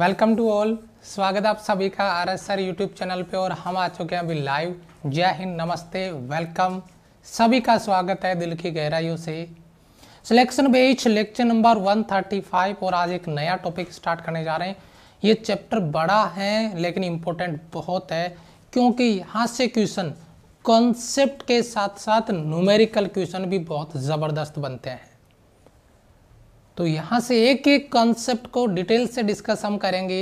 Welcome to all स्वागत आप सभी का R S sir YouTube channel पे और हम आ चुके हैं अभी लाइव जय हिंद नमस्ते वेलकम सभी का स्वागत है दिल की गहराइयों से सिलेक्शन बेच लेक्चर नंबर 135 और आज एक नया टॉपिक स्टार्ट करने जा रहे हैं ये चैप्टर बड़ा है लेकिन इम्पोर्टेंट बहुत है क्योंकि यहाँ से क्वेश्चन कॉन्सेप्ट के साथ साथ न्यूमेरिकल क्वेश्चन भी बहुत ज़बरदस्त बनते हैं तो यहाँ से एक एक कॉन्सेप्ट को डिटेल से डिस्कस हम करेंगे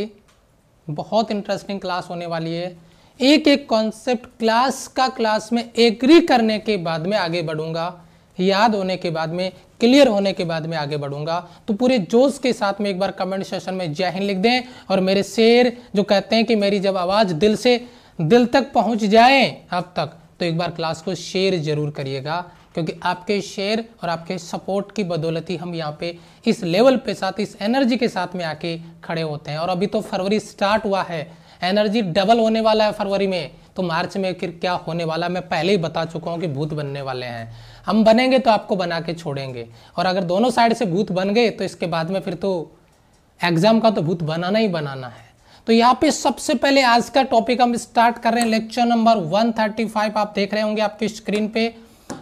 बहुत इंटरेस्टिंग क्लास होने वाली है एक एक कॉन्सेप्ट क्लास का क्लास में एग्री करने के बाद में आगे बढ़ूंगा याद होने के बाद में क्लियर होने के बाद में आगे बढ़ूंगा तो पूरे जोश के साथ में एक बार कमेंट सेशन में जय हिंद लिख दें और मेरे शेर जो कहते हैं कि मेरी जब आवाज़ दिल से दिल तक पहुंच जाए अब तक तो एक बार क्लास को शेयर जरूर करिएगा क्योंकि आपके शेयर और आपके सपोर्ट की बदौलत ही हम यहाँ पे इस लेवल पे साथ इस एनर्जी के साथ में आके खड़े होते हैं और अभी तो फरवरी स्टार्ट हुआ है एनर्जी डबल होने वाला है फरवरी में तो मार्च में फिर क्या होने वाला मैं पहले ही बता चुका हूँ कि भूत बनने वाले हैं हम बनेंगे तो आपको बना के छोड़ेंगे और अगर दोनों साइड से भूत बन गए तो इसके बाद में फिर तो एग्जाम का तो भूत बनाना ही बनाना है तो यहाँ पे सबसे पहले आज का टॉपिक हम स्टार्ट कर रहे हैं लेक्चर नंबर 135 आप देख रहे होंगे आपकी स्क्रीन पे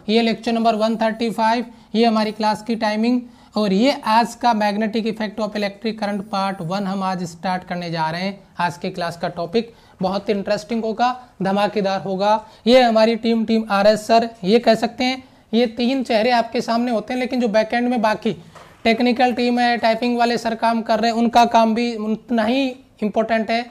ये लेक्चर नंबर 135 ये हमारी क्लास की टाइमिंग और ये आज का magnetic effect of electric current part one हम आज स्टार्ट करने जा रहे हैं आज के क्लास का टॉपिक बहुत इंटरेस्टिंग होगा धमाकेदार होगा ये हमारी team team R S sir ये कह सकते हैं ये तीन चेहरे आपके सामने होते हैं लेकिन जो बैकेंड में बाकी टेक्निकल टीम है टाइपिंग वाले सर काम कर रहे हैं उनका काम भी उतना ही इम्पोर्टेंट है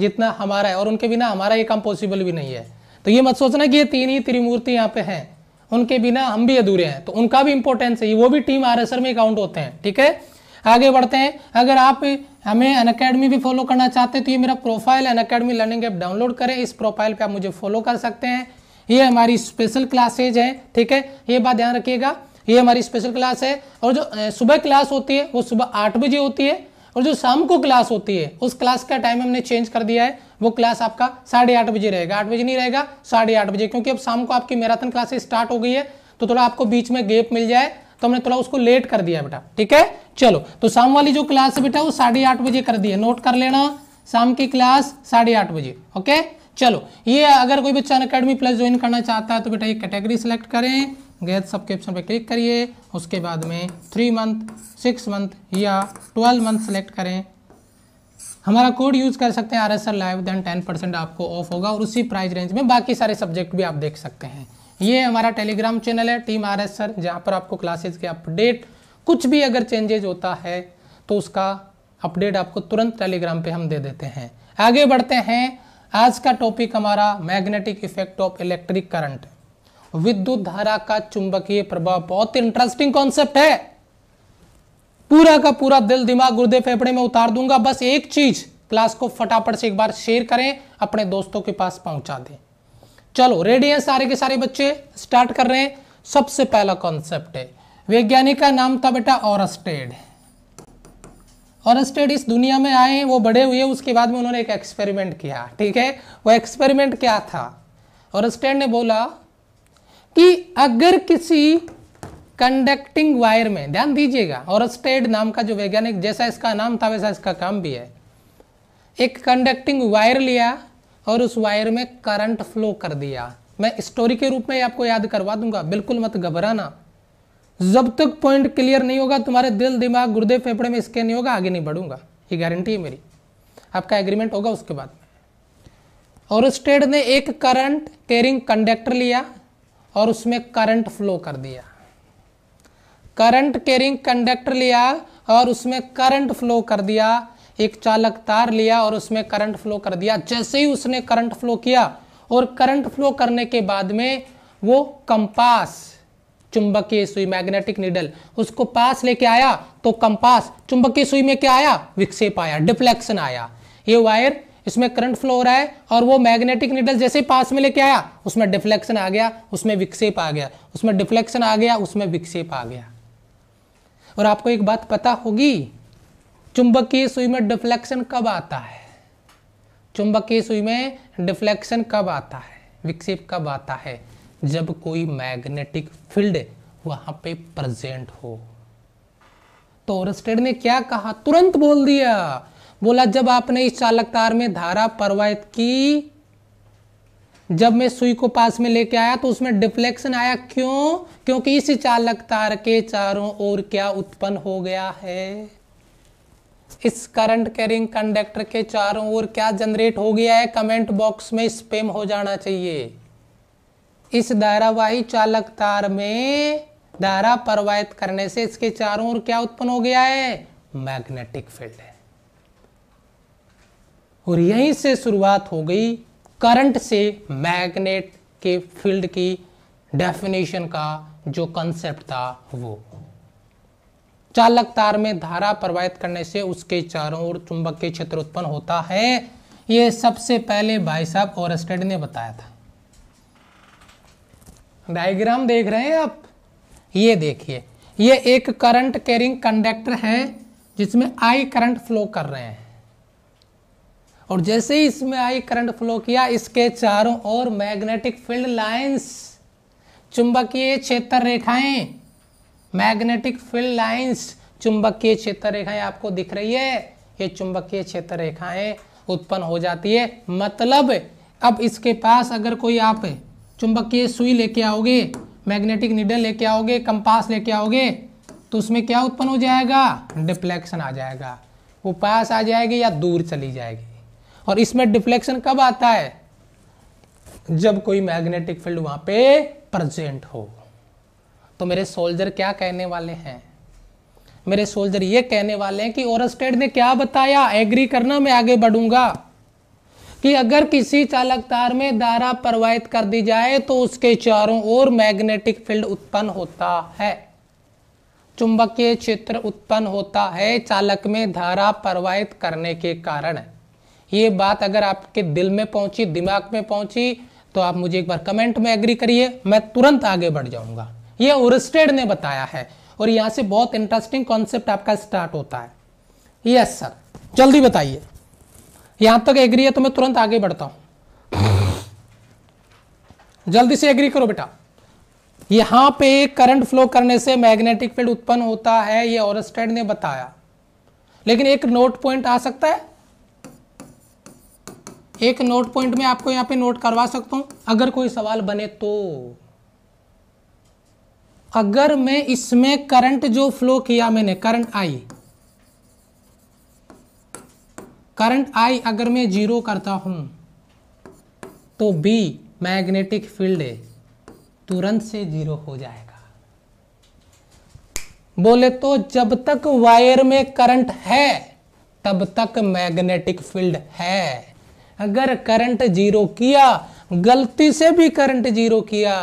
जितना हमारा है और उनके बिना हमारा ये काम पॉसिबल भी नहीं है तो ये मत सोचना कि ये तीन ही त्रिमूर्ति यहाँ पे हैं उनके बिना हम भी अधूरे हैं तो उनका भी इंपॉर्टेंस है वो भी टीम आरएसआर में काउंट होते हैं ठीक है आगे बढ़ते हैं अगर आप हमें अन अकेडमी भी फॉलो करना चाहते हैं तो ये मेरा profile Unacademy learning app download करें इस प्रोफाइल पे आप मुझे फॉलो कर सकते हैं ये हमारी स्पेशल क्लासेज है ठीक है ये बात ध्यान रखिएगा ये हमारी स्पेशल क्लास है और जो सुबह क्लास होती है वो सुबह आठ बजे होती है और जो शाम को क्लास होती है उस क्लास का टाइम हमने चेंज कर दिया है वो क्लास आपका साढ़े आठ बजे रहेगा आठ बजे नहीं रहेगा साढ़े आठ बजे क्योंकि अब शाम को आपकी मैराथन क्लासेस स्टार्ट हो गई है तो थोड़ा आपको बीच में गेप मिल जाए तो हमने थोड़ा उसको लेट कर दिया बेटा ठीक है चलो तो शाम वाली जो क्लास है बेटा वो साढ़े आठ बजे कर दी है नोट कर लेना शाम की क्लास साढ़े आठ बजे ओके चलो ये अगर कोई बच्चा अकेडमी प्लस ज्वाइन करना चाहता है तो बेटा ये कैटेगरी सिलेक्ट करें गैस सब्सक्रिप्शन पर क्लिक करिए उसके बाद में थ्री मंथ सिक्स मंथ या ट्वेल्व मंथ सेलेक्ट करें हमारा कोड यूज़ कर सकते हैं R S L live then ten percent आपको ऑफ होगा और उसी प्राइस रेंज में बाकी सारे सब्जेक्ट भी आप देख सकते हैं ये हमारा टेलीग्राम चैनल है टीम आर एस सर जहाँ पर आपको क्लासेज के अपडेट कुछ भी अगर चेंजेज होता है तो उसका अपडेट आपको तुरंत टेलीग्राम पे हम दे देते हैं आगे बढ़ते हैं आज का टॉपिक हमारा magnetic effect of electric current विद्युत धारा का चुंबकीय प्रभाव बहुत इंटरेस्टिंग कॉन्सेप्ट है पूरा का पूरा दिल दिमाग गुर्दे फेफड़े में उतार दूंगा बस एक चीज क्लास को फटाफट से एक बार शेयर करें अपने दोस्तों के पास पहुंचा दें चलो रेडी हैं सारे के सारे बच्चे स्टार्ट कर रहे हैं सबसे पहला कॉन्सेप्ट है वैज्ञानिक का नाम था बेटा ऑरस्टेड ऑरस्टेड इस दुनिया में आए वो बड़े हुए उसके बाद में उन्होंने एक एक्सपेरिमेंट किया ठीक है वो एक्सपेरिमेंट क्या था ऑरस्टेड ने बोला कि अगर किसी कंडक्टिंग वायर में ध्यान दीजिएगा और स्टेड नाम का जो वैज्ञानिक जैसा इसका नाम था वैसा इसका काम भी है एक कंडक्टिंग वायर लिया और उस वायर में करंट फ्लो कर दिया मैं स्टोरी के रूप में आपको याद करवा दूंगा बिल्कुल मत घबराना जब तक पॉइंट क्लियर नहीं होगा तुम्हारे दिल दिमाग गुर्दे फेफड़े में स्कैन नहीं होगा आगे नहीं बढ़ूंगा ये गारंटी है मेरी आपका एग्रीमेंट होगा उसके बाद में और स्टेड ने एक करंट कैरिंग कंडक्टर लिया और उसमें करंट फ्लो कर दिया करंट कैरिंग कंडक्टर लिया और उसमें करंट फ्लो कर दिया एक चालक तार लिया और उसमें करंट फ्लो कर दिया जैसे ही उसने करंट फ्लो किया और करंट फ्लो करने के बाद में वो कंपास चुंबकीय सुई मैग्नेटिक नीडल उसको पास लेके आया तो कंपास चुंबकीय सुई में क्या आया विक्षेप आया डिफ्लेक्शन आया ये वायर इसमें करंट फ्लो हो रहा है और वो मैग्नेटिक निडल जैसे ही पास में लेके आया उसमें डिफ्लेक्शन आ गया उसमें विक्षेप आ गया उसमें डिफ्लेक्शन आ गया उसमें विक्षेप आ गया और आपको एक बात पता होगी की सुई में डिफ्लेक्शन कब आता है की सुई में डिफ्लेक्शन कब आता है विक्षेप कब आता है जब कोई मैग्नेटिक फील्ड वहां पे प्रेजेंट हो तो ने क्या कहा तुरंत बोल दिया बोला जब आपने इस चालक तार में धारा प्रवाहित की जब मैं सुई को पास में लेके आया तो उसमें डिफ्लेक्शन आया क्यों क्योंकि इस चालक तार के चारों ओर क्या उत्पन्न हो गया है इस करंट कैरिंग कंडक्टर के चारों ओर क्या जनरेट हो गया है कमेंट बॉक्स में स्पेम हो जाना चाहिए इस धारावाही चालक तार में धारा प्रवाहित करने से इसके चारों ओर क्या उत्पन्न हो गया है मैग्नेटिक फील्ड है और यहीं से शुरुआत हो गई करंट से मैग्नेट के फील्ड की डेफिनेशन का जो कंसेप्ट था वो चालक तार में धारा प्रवाहित करने से उसके चारों ओर चुंबक के क्षेत्र उत्पन्न होता है ये सबसे पहले भाई साहब और ने बताया था डायग्राम देख रहे हैं आप ये देखिए ये एक करंट कैरिंग कंडक्टर है जिसमें आई करंट फ्लो कर रहे हैं और जैसे ही इसमें आई करंट फ्लो किया इसके चारों ओर मैग्नेटिक फील्ड लाइंस चुंबकीय क्षेत्र रेखाएं मैग्नेटिक फील्ड लाइंस चुंबकीय क्षेत्र रेखाएं आपको दिख रही है ये चुंबकीय क्षेत्र रेखाएं उत्पन्न हो जाती है मतलब अब इसके पास अगर कोई आप चुंबकीय सुई लेके आओगे मैग्नेटिक निडल लेके आओगे कंपास लेके आओगे तो उसमें क्या उत्पन्न हो जाएगा डिफ्लेक्शन आ जाएगा वो पास आ जाएगी या दूर चली जाएगी और इसमें डिफ्लेक्शन कब आता है जब कोई मैग्नेटिक फील्ड वहां पे प्रेजेंट हो तो मेरे सोल्जर क्या कहने वाले हैं मेरे सोल्जर ये कहने वाले हैं कि ओरस्टेड ने क्या बताया एग्री करना मैं आगे बढ़ूंगा कि अगर किसी चालक तार में धारा प्रवाहित कर दी जाए तो उसके चारों ओर मैग्नेटिक फील्ड उत्पन्न होता है चुंबकीय क्षेत्र उत्पन्न होता है चालक में धारा प्रवाहित करने के कारण ये बात अगर आपके दिल में पहुंची दिमाग में पहुंची तो आप मुझे एक बार कमेंट में एग्री करिए मैं तुरंत आगे बढ़ जाऊंगा ये ओरिस्टेड ने बताया है और यहां से बहुत इंटरेस्टिंग कॉन्सेप्ट आपका स्टार्ट होता है यस सर जल्दी बताइए यहां तक एग्री है तो मैं तुरंत आगे बढ़ता हूं जल्दी से एग्री करो बेटा यहां पे करंट फ्लो करने से मैग्नेटिक फील्ड उत्पन्न होता है ये ओरस्टेड ने बताया लेकिन एक नोट पॉइंट आ सकता है एक नोट पॉइंट में आपको यहां पे नोट करवा सकता हूं अगर कोई सवाल बने तो अगर मैं इसमें करंट जो फ्लो किया मैंने करंट आई करंट आई अगर मैं जीरो करता हूं तो बी मैग्नेटिक फील्ड तुरंत से जीरो हो जाएगा बोले तो जब तक वायर में करंट है तब तक मैग्नेटिक फील्ड है अगर करंट जीरो किया गलती से भी करंट जीरो किया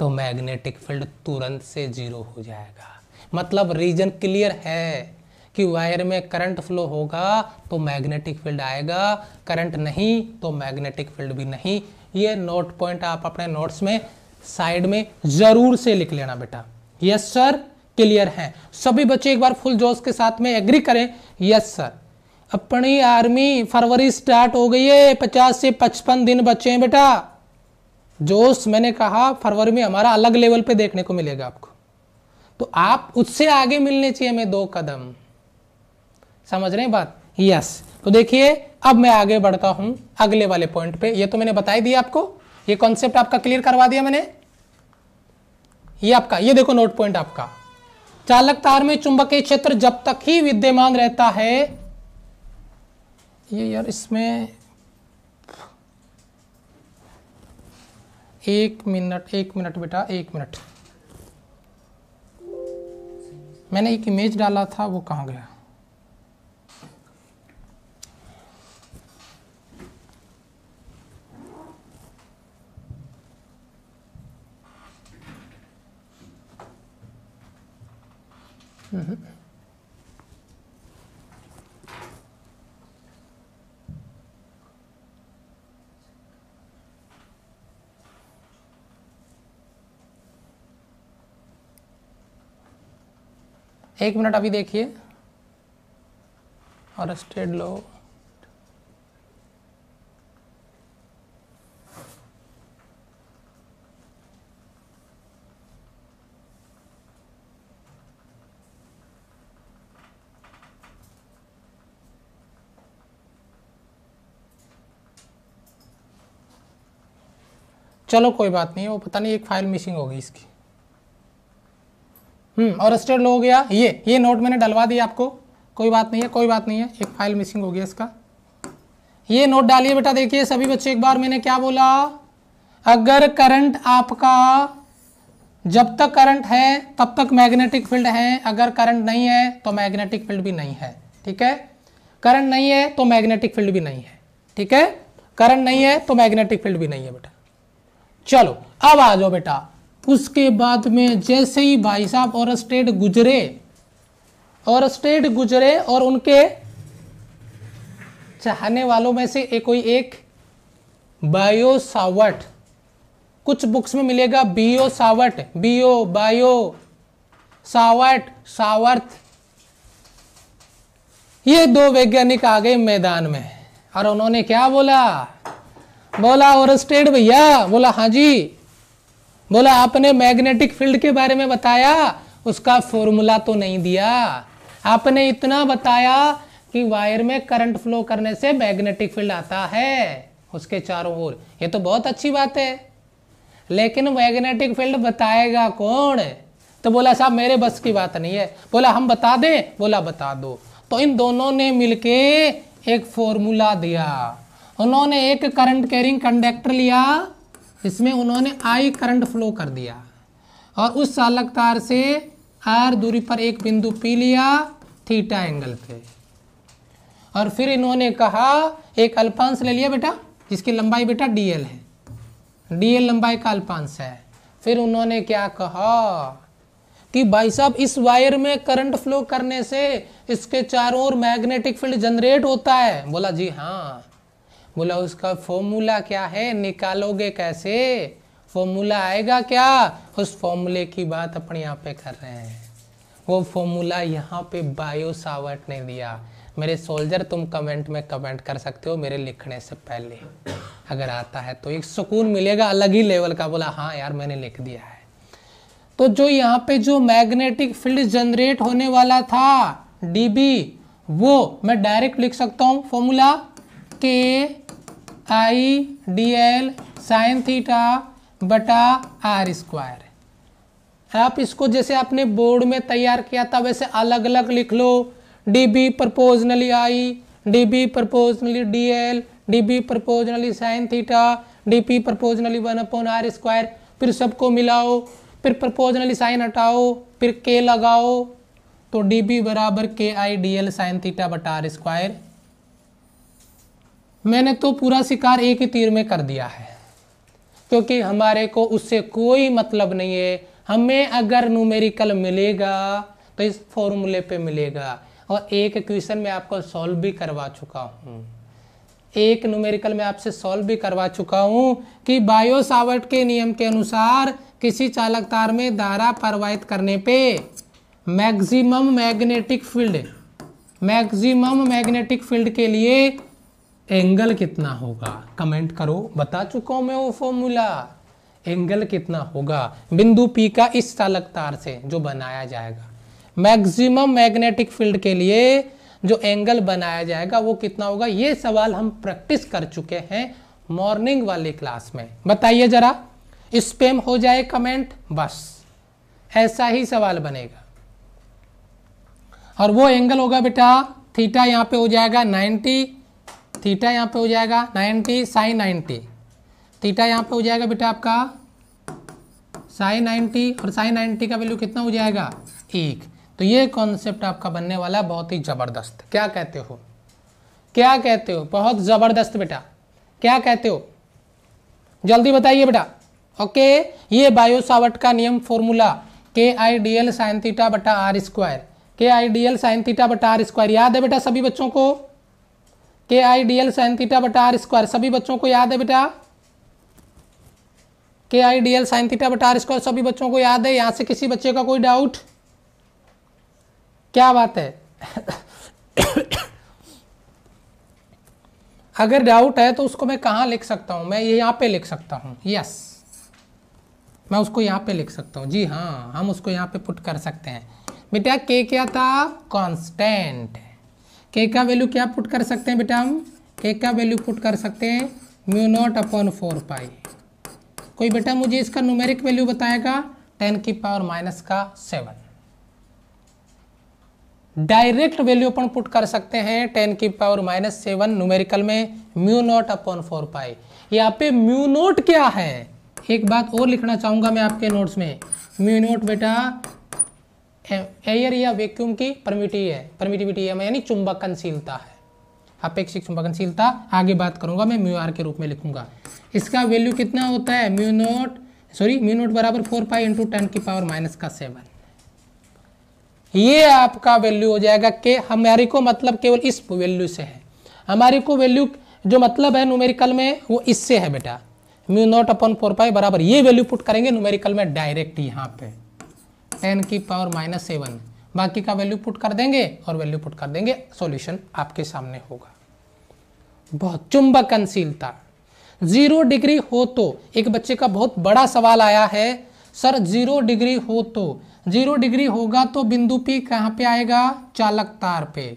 तो मैग्नेटिक फील्ड तुरंत से जीरो हो जाएगा मतलब रीजन क्लियर है कि वायर में करंट फ्लो होगा तो मैग्नेटिक फील्ड आएगा करंट नहीं तो मैग्नेटिक फील्ड भी नहीं ये नोट पॉइंट आप अपने नोट्स में साइड में जरूर से लिख लेना बेटा यस सर क्लियर है सभी बच्चे एक बार फुल जोश के साथ में एग्री करें यस सर अपनी आर्मी फरवरी स्टार्ट हो गई है पचास से पचपन दिन बचे हैं बेटा जोश मैंने कहा फरवरी में हमारा अलग लेवल पे देखने को मिलेगा आपको तो आप उससे आगे मिलने चाहिए हमें दो कदम समझ रहे हैं बात यस तो देखिए अब मैं आगे बढ़ता हूं अगले वाले पॉइंट पे ये तो मैंने बताई दिया आपको ये कॉन्सेप्ट आपका क्लियर करवा दिया मैंने ये आपका ये देखो नोट पॉइंट आपका चालक तार में चुंबकीय क्षेत्र जब तक ही विद्यमान रहता है ये यार इसमें एक मिनट एक मिनट बेटा एक मिनट मैंने एक इमेज डाला था वो कहाँ गया mm एक मिनट अभी देखिए और स्टेड लो चलो कोई बात नहीं वो पता नहीं एक फाइल मिसिंग होगी इसकी हम्म, और स्टेट लो हो गया ये ये नोट मैंने डलवा दिया आपको कोई बात नहीं है कोई बात नहीं है एक फाइल मिसिंग हो गया इसका ये नोट डालिए बेटा देखिए सभी बच्चे एक बार मैंने क्या बोला अगर करंट आपका जब तक करंट है तब तक मैग्नेटिक फील्ड है अगर करंट नहीं है तो मैग्नेटिक फील्ड भी नहीं है ठीक है करंट नहीं है तो मैग्नेटिक फील्ड भी नहीं है ठीक है करंट नहीं है तो मैग्नेटिक फील्ड भी नहीं है बेटा चलो अब आ जाओ बेटा उसके बाद में जैसे ही भाई साहब और स्टेट गुजरे और स्टेट गुजरे और उनके चाहने वालों में से एक कोई एक बायो सावट कुछ बुक्स में मिलेगा बीओ सावट बीओ बायो सावट सावर्थ ये दो वैज्ञानिक आ गए मैदान में और उन्होंने क्या बोला बोला और स्टेट भैया बोला हाँ जी बोला आपने मैग्नेटिक फील्ड के बारे में बताया उसका फॉर्मूला तो नहीं दिया आपने इतना बताया कि वायर में करंट फ्लो करने से मैग्नेटिक फील्ड आता है उसके चारों ओर ये तो बहुत अच्छी बात है लेकिन मैग्नेटिक फील्ड बताएगा कौन तो बोला साहब मेरे बस की बात नहीं है बोला हम बता दें बोला बता दो तो इन दोनों ने मिलके एक फॉर्मूला दिया उन्होंने एक करंट कैरिंग कंडक्टर लिया इसमें उन्होंने आई करंट फ्लो कर दिया और उस चालक तार से आर दूरी पर एक बिंदु पी लिया थीटा एंगल पे और फिर इन्होंने कहा एक अल्पांश ले लिया बेटा जिसकी लंबाई बेटा डीएल है डीएल लंबाई का अल्पांश है फिर उन्होंने क्या कहा कि भाई साहब इस वायर में करंट फ्लो करने से इसके चारों ओर मैग्नेटिक फील्ड जनरेट होता है बोला जी हाँ बोला उसका फॉर्मूला क्या है निकालोगे कैसे फॉर्मूला आएगा क्या उस फॉर्मूले की बात अपन यहाँ पे कर रहे हैं वो फॉर्मूला यहाँ पे बायो सावर्ट ने दिया मेरे सोल्जर तुम कमेंट में कमेंट कर सकते हो मेरे लिखने से पहले अगर आता है तो एक सुकून मिलेगा अलग ही लेवल का बोला हाँ यार मैंने लिख दिया है तो जो यहाँ पे जो मैग्नेटिक फील्ड जनरेट होने वाला था डीबी वो मैं डायरेक्ट लिख सकता हूँ formula K I D L sine theta बटा आर स्क्वायर आप इसको जैसे आपने बोर्ड में तैयार किया था वैसे अलग अलग लिख लो D B proportionally I D B proportionally D L D B proportionally sine theta D P proportionally one upon R square फिर सबको मिलाओ फिर प्रपोजनली साइन हटाओ फिर के लगाओ तो डी बी बराबर K I D L sine theta बटा आर स्क्वायर मैंने तो पूरा शिकार एक ही तीर में कर दिया है क्योंकि हमारे को उससे कोई मतलब नहीं है हमें अगर न्यूमेरिकल मिलेगा तो इस फॉर्मूले पे मिलेगा और एक क्वेश्चन में आपको सॉल्व भी करवा चुका हूँ हम्म। एक न्यूमेरिकल में आपसे सॉल्व भी करवा चुका हूँ कि बायोसावर्ट के नियम के अनुसार किसी चालक तार में धारा प्रवाहित करने पे maximum magnetic field maximum magnetic field के लिए एंगल कितना होगा कमेंट करो बता चुका हूं मैं वो फॉर्मूला एंगल कितना होगा बिंदु पी का इस चालक तार से जो बनाया जाएगा मैक्सिमम मैग्नेटिक फील्ड के लिए जो एंगल बनाया जाएगा वो कितना होगा ये सवाल हम प्रैक्टिस कर चुके हैं मॉर्निंग वाले क्लास में बताइए जरा स्पेम हो जाए कमेंट बस ऐसा ही सवाल बनेगा और वो एंगल होगा बेटा थीटा यहां पे हो जाएगा थीटा यहाँ पे हो जाएगा 90 साइन 90 थीटा यहाँ पे हो जाएगा बेटा आपका साइन 90 और साइन 90 का वैल्यू कितना हो जाएगा एक तो ये कॉन्सेप्ट आपका बनने वाला बहुत ही ज़बरदस्त क्या कहते हो क्या कहते हो बहुत ज़बरदस्त बेटा क्या कहते हो जल्दी बताइए बेटा ओके ये बायोसावट का नियम formula K I D L sine theta बटा R square K I D L sine theta बटा आर स्क्वायर याद है बेटा सभी बच्चों को K I D L sine theta बटा आर स्क्वायर सभी बच्चों को याद है बेटा K I D L sine theta बटा आर स्क्वायर सभी बच्चों को याद है यहां से किसी बच्चे का कोई डाउट क्या बात है अगर डाउट है तो उसको मैं कहां लिख सकता हूं मैं ये यहाँ पे लिख सकता हूं यस मैं उसको यहाँ पे लिख सकता हूं जी हाँ हम उसको यहाँ पे पुट कर सकते हैं बेटा के क्या था कॉन्स्टेंट के का वैल्यू क्या पुट कर सकते हैं बेटा हम के का वैल्यू पुट कर सकते हैं mu naught upon four pi कोई बेटा मुझे इसका न्यूमेरिक वैल्यू बताएगा टेन की पावर माइनस का सेवन डायरेक्ट वैल्यू अपन पुट कर सकते हैं टेन की पावर माइनस सेवन न्यूमेरिकल में mu naught upon four pi यहाँ पे म्यू नोट क्या है एक बात और लिखना चाहूंगा मैं आपके नोट्स में म्यू नॉट बेटा एयर या वैक्यूम की परमिटी है परमिटिविटी है यानी चुंबकनशीलता है अपेक्षिक चुंबकनशीलता आगे बात करूंगा मैं म्यू आर के रूप में लिखूंगा इसका वैल्यू कितना होता है mu naught sorry mu naught बराबर फोर पाई इंटू टेन की पावर माइनस का सेवन ये आपका वैल्यू हो जाएगा के हमारे को मतलब केवल इस वैल्यू से है हमारे को वैल्यू जो मतलब है न्यूमेरिकल में वो इससे है बेटा mu naught upon four pi बराबर ये वैल्यू पुट करेंगे न्यूमेरिकल में डायरेक्ट यहाँ पे एन की पावर माइनस सेवन बाकी का वैल्यू पुट कर देंगे और वैल्यू पुट कर देंगे सॉल्यूशन आपके सामने होगा बहुत चुंबकनशीलता जीरो डिग्री हो तो एक बच्चे का बहुत बड़ा सवाल आया है सर जीरो डिग्री हो तो जीरो डिग्री होगा तो बिंदु पी कहाँ पे आएगा चालक तार पे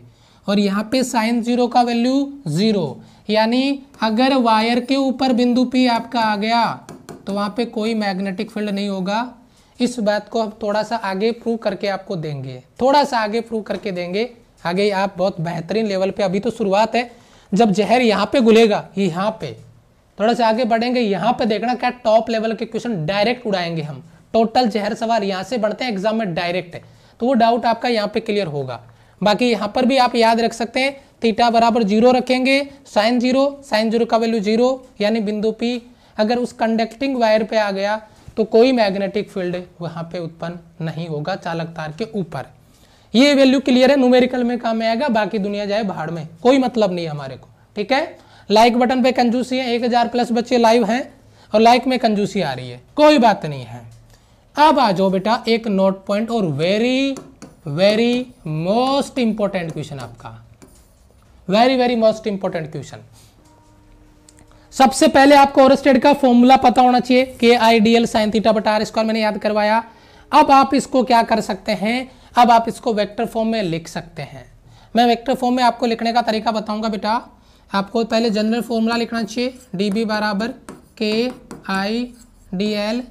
और यहाँ पे साइन जीरो का वैल्यू जीरो यानी अगर वायर के ऊपर बिंदु पी आपका आ गया तो वहाँ पे कोई मैग्नेटिक फील्ड नहीं होगा इस बात को हम थोड़ा सा आगे प्रूव करके आपको देंगे थोड़ा सा आगे प्रूव करके देंगे आगे आप बहुत बेहतरीन लेवल पे अभी तो शुरुआत है जब जहर यहाँ पे गुलेगा यहाँ पे थोड़ा सा आगे बढ़ेंगे यहाँ पे देखना क्या टॉप लेवल के क्वेश्चन डायरेक्ट उड़ाएंगे हम टोटल जहर सवार यहाँ से बढ़ते हैं एग्जाम में डायरेक्ट है तो वो डाउट आपका यहाँ पे क्लियर होगा बाकी यहाँ पर भी आप याद रख सकते हैं थीटा बराबर जीरो रखेंगे साइन जीरो साइन जीरो का वैल्यू जीरो यानी बिंदु पी अगर उस कंडक्टिंग वायर पे आ गया तो कोई मैग्नेटिक फील्ड वहां पे उत्पन्न नहीं होगा चालक तार के ऊपर ये वैल्यू क्लियर है न्यूमेरिकल में काम में आएगा बाकी दुनिया जाए भाड़ में कोई मतलब नहीं हमारे को ठीक है लाइक बटन पे कंजूसी है एक हजार प्लस बच्चे लाइव हैं और लाइक में कंजूसी आ रही है कोई बात नहीं है अब आ जाओ बेटा एक नोट पॉइंट और very very most important question आपका very very most important question सबसे पहले आपको ओरस्टेड का फॉर्मूला पता होना चाहिए K I D L sine theta बटा आर स्क्वायर मैंने याद करवाया अब आप इसको क्या कर सकते हैं अब आप इसको वेक्टर फॉर्म में लिख सकते हैं मैं वेक्टर फॉर्म में आपको लिखने का तरीका बताऊंगा बेटा आपको पहले जनरल फॉर्मूला लिखना चाहिए डी बी बराबर K I D L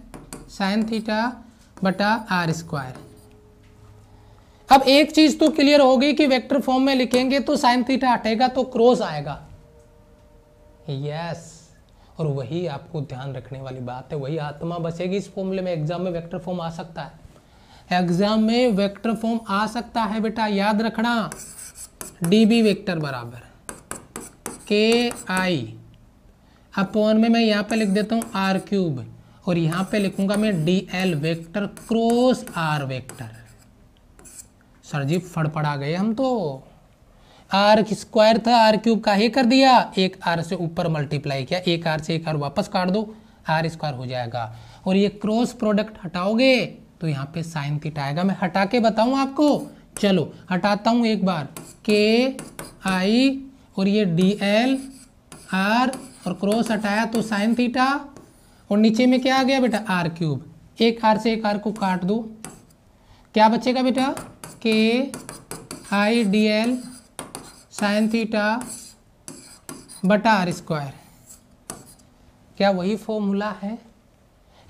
sine theta बटा आर स्क्वायर अब एक चीज तो क्लियर हो गई कि वेक्टर फॉर्म में लिखेंगे तो साइन थीटा हटेगा तो क्रॉस आएगा यस और वही आपको ध्यान रखने वाली बात है वही आत्मा बचेगी इस फॉर्मूले में एग्जाम में वेक्टर फॉर्म आ सकता है एग्जाम में वेक्टर फॉर्म आ सकता है बेटा याद रखना डी बी वेक्टर बराबर के आई अपन में मैं यहाँ पे लिख देता हूँ आर क्यूब और यहाँ पे लिखूंगा मैं D L vector cross R vector sir ji फड़फड़ा गए हम तो आर स्क्वायर था आर क्यूब का ही कर दिया एक आर से ऊपर मल्टीप्लाई किया एक आर से एक आर वापस काट दो आर स्क्वायर हो जाएगा और ये क्रॉस प्रोडक्ट हटाओगे तो यहाँ पे साइन थीटा आएगा मैं हटा के बताऊ आपको चलो हटाता हूं एक बार के आई और ये डी एल आर और क्रॉस हटाया तो साइन थीटा और नीचे में क्या आ गया बेटा आर क्यूब एक आर से एक आर को काट दो क्या बचेगा बेटा K I D L sine theta बटा आर स्क्वायर क्या वही फॉर्मूला है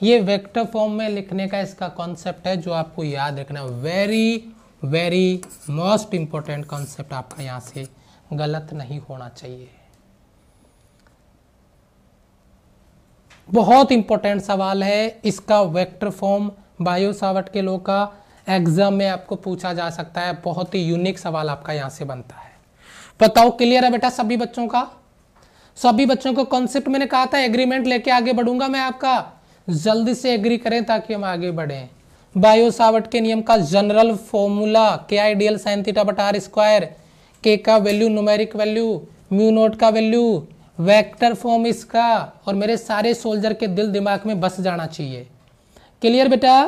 ये वेक्टर फॉर्म में लिखने का इसका कॉन्सेप्ट है जो आपको याद रखना very very most important concept आपका यहाँ से गलत नहीं होना चाहिए बहुत इंपॉर्टेंट सवाल है इसका वेक्टर फॉर्म बायो सावट के लोग का एग्जाम में आपको पूछा जा सकता है बहुत ही यूनिक सवाल आपका यहाँ से बनता है बताओ क्लियर है बेटा सभी बच्चों का सभी बच्चों को कॉन्सेप्ट मैंने कहा था एग्रीमेंट लेके आगे बढ़ूंगा मैं आपका जल्दी से एग्री करें ताकि हम आगे बढ़े बायोसावट के नियम का general formula K I D L sine theta बट आर स्क्वायर के का value numeric value mu naught का वैल्यू वेक्टर फॉर्म इसका और मेरे सारे सोल्जर के दिल दिमाग में बस जाना चाहिए क्लियर बेटा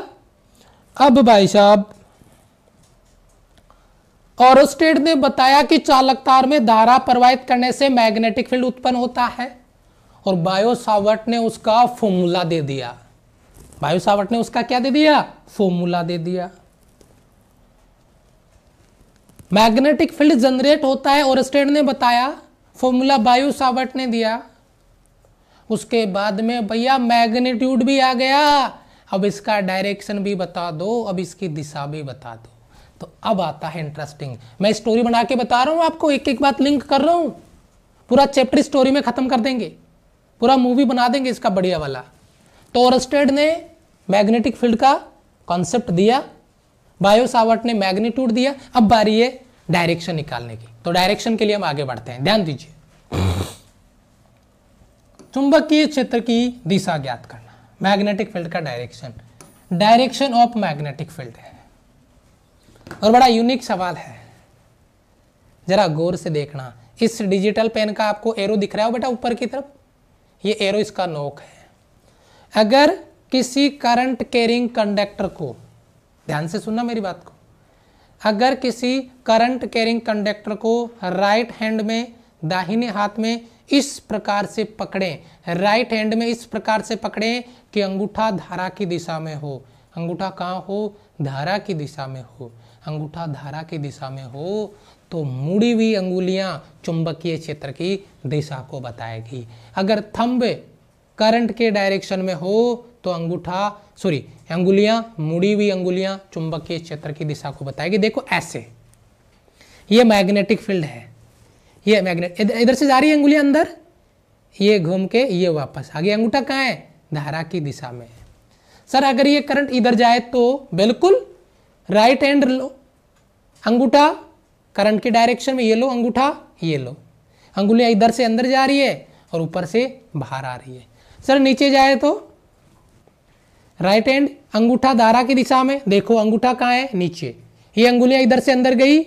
अब भाई साहब ऑरोस्टेड ने बताया कि चालक तार में धारा प्रवाहित करने से मैग्नेटिक फील्ड उत्पन्न होता है और बायोसावट ने उसका फॉर्मूला दे दिया बायोसावट ने उसका क्या दे दिया फॉर्मूला दे दिया मैग्नेटिक फील्ड जनरेट होता है ओरस्टेड ने बताया फॉर्मूला बायोसावट सावट ने दिया उसके बाद में भैया मैग्नीट्यूड भी आ गया अब इसका डायरेक्शन भी बता दो अब इसकी दिशा भी बता दो तो अब आता है इंटरेस्टिंग मैं स्टोरी बना के बता रहा हूं आपको एक एक बात लिंक कर रहा हूं पूरा चैप्टर स्टोरी में ख़त्म कर देंगे पूरा मूवी बना देंगे इसका बढ़िया वाला तो ओरस्टेड ने मैग्नेटिक फील्ड का कॉन्सेप्ट दिया बायोसावर्ट ने मैग्नीट्यूड दिया अब बारी है डायरेक्शन निकालने की तो डायरेक्शन के लिए हम आगे बढ़ते हैं ध्यान दीजिए चुंबकीय क्षेत्र की दिशा ज्ञात करना मैग्नेटिक फील्ड का direction direction of magnetic field है और बड़ा यूनिक सवाल है जरा गौर से देखना इस डिजिटल पेन का आपको एरो दिख रहा हो बेटा ऊपर की तरफ ये एरो इसका नोक है अगर किसी करंट कैरिंग कंडक्टर को ध्यान से सुनना मेरी बात को अगर किसी करंट कैरिंग कंडक्टर को राइट हैंड में दाहिने हाथ में इस प्रकार से पकड़ें राइट हैंड में इस प्रकार से पकड़ें कि अंगूठा धारा की दिशा में हो अंगूठा कहाँ हो धारा की दिशा में हो अंगूठा धारा की दिशा में हो तो मुड़ी हुई अंगुलियां चुंबकीय क्षेत्र की दिशा को बताएगी अगर थंब करंट के डायरेक्शन में हो तो अंगूठा सॉरी अंगुलियां मुड़ी हुई अंगुलियां चुंबकीय क्षेत्र की दिशा को बताएगी देखो ऐसे ये मैग्नेटिक फील्ड है ये मैग्नेट इधर से जा रही है अंगुलियां अंदर ये घूम के ये वापस आ गई अंगूठा कहाँ है धारा की दिशा में सर अगर ये करंट इधर जाए तो बिल्कुल राइट हैंड लो अंगूठा करंट के डायरेक्शन में ये लो अंगूठा ये लो अंगुलियाँ इधर से अंदर जा रही है और ऊपर से बाहर आ रही है सर नीचे जाए तो राइट हैंड अंगूठा धारा की दिशा में देखो अंगूठा कहाँ है नीचे ये अंगुलियाँ इधर से अंदर गई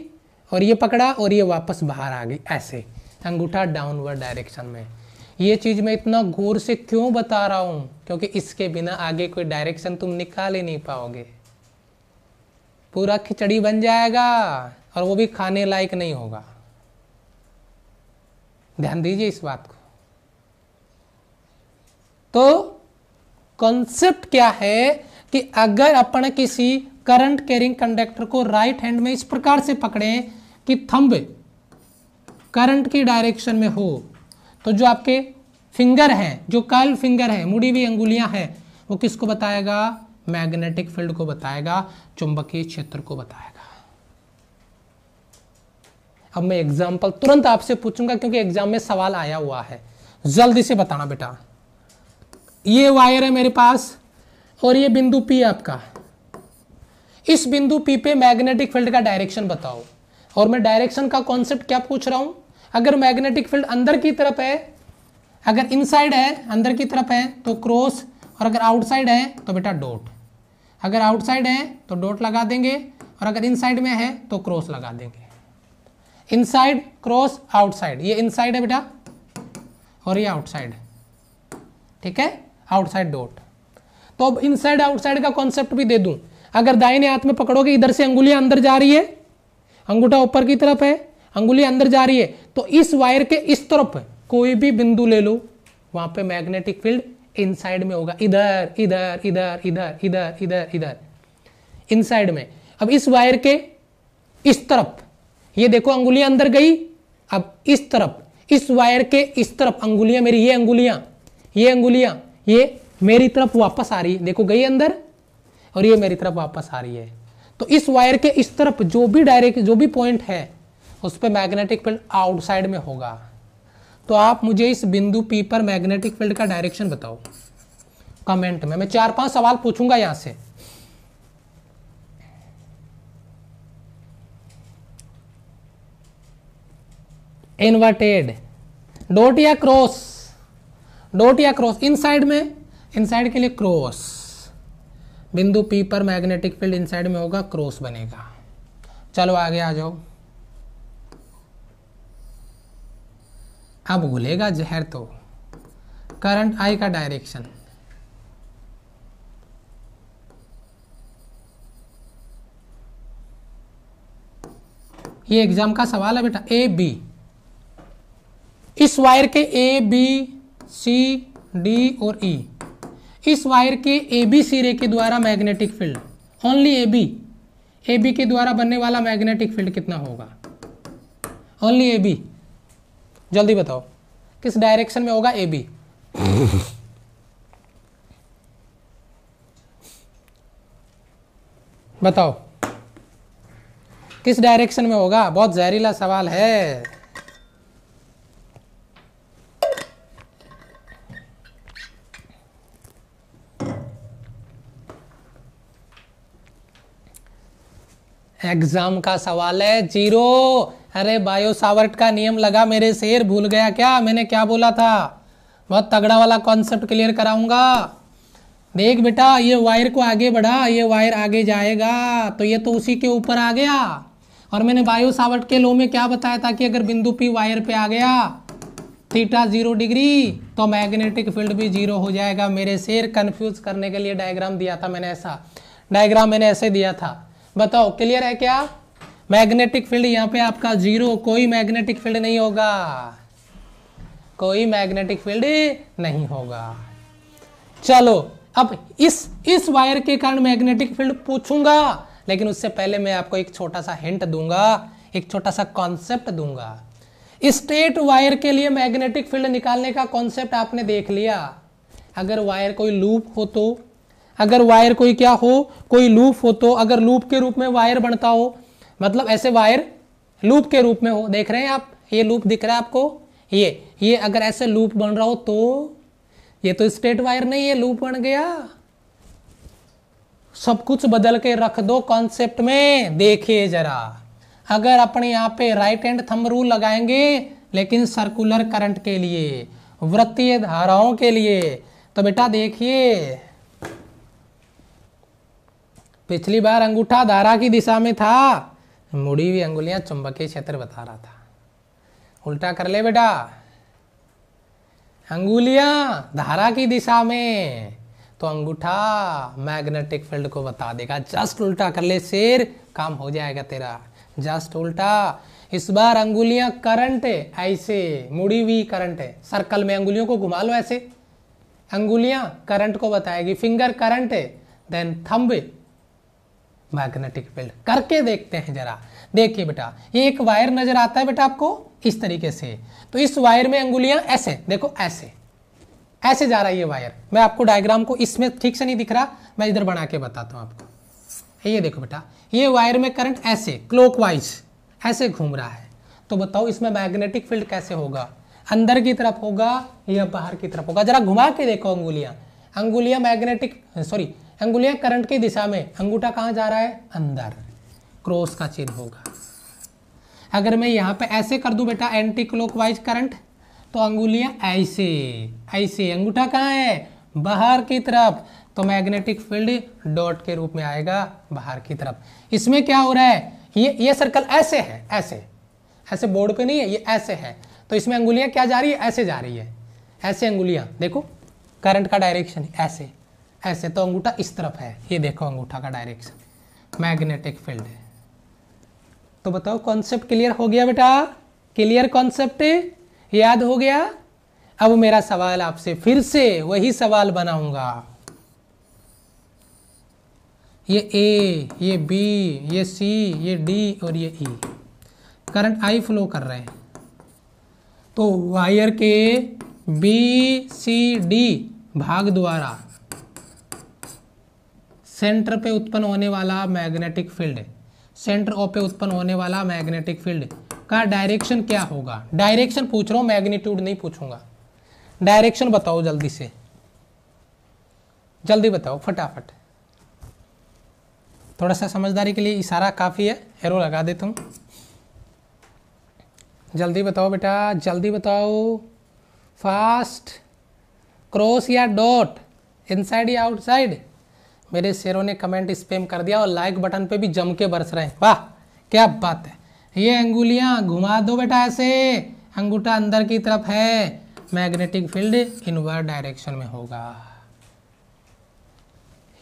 और ये पकड़ा और ये वापस बाहर आ गई ऐसे अंगूठा डाउनवर्ड डायरेक्शन में ये चीज़ मैं इतना गौर से क्यों बता रहा हूं क्योंकि इसके बिना आगे कोई डायरेक्शन तुम निकाल ही नहीं पाओगे पूरा खिचड़ी बन जाएगा और वो भी खाने लायक नहीं होगा ध्यान दीजिए इस बात को तो कॉन्सेप्ट क्या है कि अगर अपन किसी करंट कैरिंग कंडक्टर को राइट हैंड में इस प्रकार से पकड़ें कि थंब करंट की डायरेक्शन में हो तो जो आपके फिंगर हैं जो कल फिंगर है मुड़ी हुई अंगुलियां हैं वो किसको बताएगा मैग्नेटिक फील्ड को बताएगा चुंबकीय क्षेत्र को बताएगा अब मैं एग्जाम्पल तुरंत आपसे पूछूंगा क्योंकि एग्जाम में सवाल आया हुआ है जल्दी से बताना बेटा ये वायर है मेरे पास और ये बिंदु पी है आपका इस बिंदु पी पे मैग्नेटिक फील्ड का डायरेक्शन बताओ और मैं डायरेक्शन का कॉन्सेप्ट क्या पूछ रहा हूं अगर मैग्नेटिक फील्ड अंदर की तरफ है अगर इनसाइड है अंदर की तरफ है तो क्रॉस और अगर आउटसाइड है तो बेटा डोट अगर आउटसाइड है तो डोट लगा देंगे और अगर इनसाइड में है तो क्रॉस लगा देंगे इनसाइड क्रॉस आउटसाइड ये इनसाइड है बेटा और ये आउटसाइड ठीक है आउटसाइड डोट तो अब इनसाइड आउटसाइड का कॉन्सेप्ट भी दे दूं अगर दाहिने हाथ में पकड़ोगे इधर से अंगुलिया अंदर जा रही है अंगूठा ऊपर की तरफ है अंगुली अंदर जा रही है तो इस वायर के इस तरफ कोई भी बिंदु ले लो वहां पे मैग्नेटिक फील्ड इन साइड में होगा इधर इधर इधर इधर इधर इधर इधर इन साइड में अब इस वायर के इस तरफ ये देखो अंगुलियां अंदर गई अब इस तरफ इस वायर के इस तरफ अंगुलियां मेरी ये अंगुलियां ये अंगुलियां ये मेरी तरफ वापस आ रही है देखो गई अंदर और ये मेरी तरफ वापस आ रही है तो इस वायर के इस तरफ जो भी डायरेक्ट जो भी पॉइंट है उस पर मैग्नेटिक फील्ड आउटसाइड में होगा तो आप मुझे इस बिंदु P पर मैग्नेटिक फील्ड का डायरेक्शन बताओ कमेंट में मैं चार पांच सवाल पूछूंगा यहां से इन्वर्टेड डोट या क्रॉस डोट या क्रॉस इनसाइड में इनसाइड के लिए क्रॉस बिंदु P पर मैग्नेटिक फील्ड इनसाइड में होगा क्रॉस बनेगा चलो आगे आ जाओ अब घुलेगा जहर तो करंट आई का डायरेक्शन ये एग्जाम का सवाल है बेटा ए बी इस वायर के ए बी सी डी और ई e. इस वायर के ए बी रे के द्वारा magnetic field only A B A B के द्वारा बनने वाला मैग्नेटिक फील्ड कितना होगा ओनली ए बी जल्दी बताओ किस डायरेक्शन में होगा ए बी बताओ किस डायरेक्शन में होगा बहुत जहरीला सवाल है एग्जाम का सवाल है जीरो अरे बायो सावर्ट का नियम लगा मेरे शेर भूल गया क्या मैंने क्या बोला था बहुत तगड़ा वाला कॉन्सेप्ट क्लियर कराऊंगा देख बेटा ये वायर को आगे बढ़ा ये वायर आगे जाएगा तो ये तो उसी के ऊपर आ गया और मैंने बायो सावर्ट के लो में क्या बताया था कि अगर बिंदु पी वायर पे आ गया थीटा जीरो डिग्री तो मैग्नेटिक फील्ड भी जीरो हो जाएगा मेरे शेर कन्फ्यूज करने के लिए डायग्राम दिया था मैंने ऐसा डायग्राम मैंने ऐसे दिया था बताओ क्लियर है क्या मैग्नेटिक फील्ड यहां पे आपका जीरो कोई मैग्नेटिक फील्ड नहीं होगा कोई मैग्नेटिक फील्ड नहीं होगा चलो अब इस इस वायर के कारण मैग्नेटिक फील्ड पूछूंगा लेकिन उससे पहले मैं आपको एक छोटा सा हिंट दूंगा एक छोटा सा कॉन्सेप्ट दूंगा स्ट्रेट वायर के लिए मैग्नेटिक फील्ड निकालने का कॉन्सेप्ट आपने देख लिया अगर वायर कोई लूप हो तो अगर वायर कोई क्या हो कोई लूप हो तो अगर लूप के रूप में वायर बनता हो मतलब ऐसे वायर लूप के रूप में हो देख रहे हैं आप ये लूप दिख रहा है आपको ये ये अगर ऐसे लूप बन रहा हो तो ये तो स्ट्रेट वायर नहीं है लूप बन गया सब कुछ बदल के रख दो कॉन्सेप्ट में देखिए जरा अगर अपने यहाँ पे राइट हैंड थंब रूल लगाएंगे लेकिन सर्कुलर करंट के लिए वृत्तीय धाराओं के लिए तो बेटा देखिए पिछली बार अंगूठा धारा की दिशा में था मुड़ी हुई अंगुलियां चुंबकीय क्षेत्र बता रहा था उल्टा कर ले बेटा अंगुलियां धारा की दिशा में तो अंगूठा मैग्नेटिक फील्ड को बता देगा जस्ट उल्टा कर ले शेर काम हो जाएगा तेरा जस्ट उल्टा इस बार अंगुलियां करंट है ऐसे मुड़ी हुई करंट है सर्कल में अंगुलियों को घुमा लो ऐसे अंगुलियां करंट को बताएगी फिंगर करंट है देन थंब मैग्नेटिक फील्ड करके देखते हैं जरा देखिए बेटा ये एक वायर नजर आता है बेटा आपको इस तरीके से तो इस वायर में अंगुलियां ऐसे देखो ऐसे ऐसे जा रहा है ये वायर मैं आपको डायग्राम को इसमें ठीक से नहीं दिख रहा मैं इधर बना के बताता हूं आपको ये देखो बेटा ये वायर में करंट ऐसे क्लोक ऐसे घूम रहा है तो बताओ इसमें मैग्नेटिक फील्ड कैसे होगा अंदर की तरफ होगा या बाहर की तरफ होगा जरा घुमा के देखो अंगुलियां अंगुलियां मैग्नेटिक सॉरी अंगुलियां करंट की दिशा में अंगूठा कहाँ जा रहा है अंदर क्रॉस का चिन्ह होगा अगर मैं यहाँ पे ऐसे कर दूँ बेटा एंटी क्लॉकवाइज करंट तो अंगुलिया ऐसे ऐसे अंगूठा कहाँ है बाहर की तरफ तो मैग्नेटिक फील्ड डॉट के रूप में आएगा बाहर की तरफ इसमें क्या हो रहा है ये ये सर्कल ऐसे है ऐसे ऐसे बोर्ड पे नहीं है ये ऐसे है तो इसमें अंगुलियाँ क्या जा रही है ऐसे जा रही है ऐसे अंगुलियाँ देखो करंट का डायरेक्शन ऐसे ऐसे तो अंगूठा इस तरफ है ये देखो अंगूठा का डायरेक्शन मैग्नेटिक फील्ड है तो बताओ कॉन्सेप्ट क्लियर हो गया बेटा क्लियर कॉन्सेप्ट याद हो गया अब मेरा सवाल आपसे फिर से वही सवाल बनाऊंगा ये ए ये बी ये सी ये डी और ये ई करंट आई फ्लो कर रहे हैं तो वायर के बी सी डी भाग द्वारा सेंटर पे उत्पन्न होने वाला मैग्नेटिक फील्ड सेंटर ओ पे उत्पन्न होने वाला मैग्नेटिक फील्ड का डायरेक्शन क्या होगा डायरेक्शन पूछ रहा हूँ मैग्नीट्यूड नहीं पूछूंगा डायरेक्शन बताओ जल्दी से जल्दी बताओ फटाफट थोड़ा सा समझदारी के लिए इशारा काफ़ी है एरो लगा देता हूँ जल्दी बताओ बेटा जल्दी बताओ फास्ट क्रॉस या डॉट इनसाइड या आउटसाइड मेरे शेरों ने कमेंट स्पेम कर दिया और लाइक बटन पे भी जम के बरस रहे हैं वाह क्या बात है ये अंगुलियां घुमा दो बेटा ऐसे अंगूठा अंदर की तरफ है मैग्नेटिक फील्ड इनवर्ड डायरेक्शन में होगा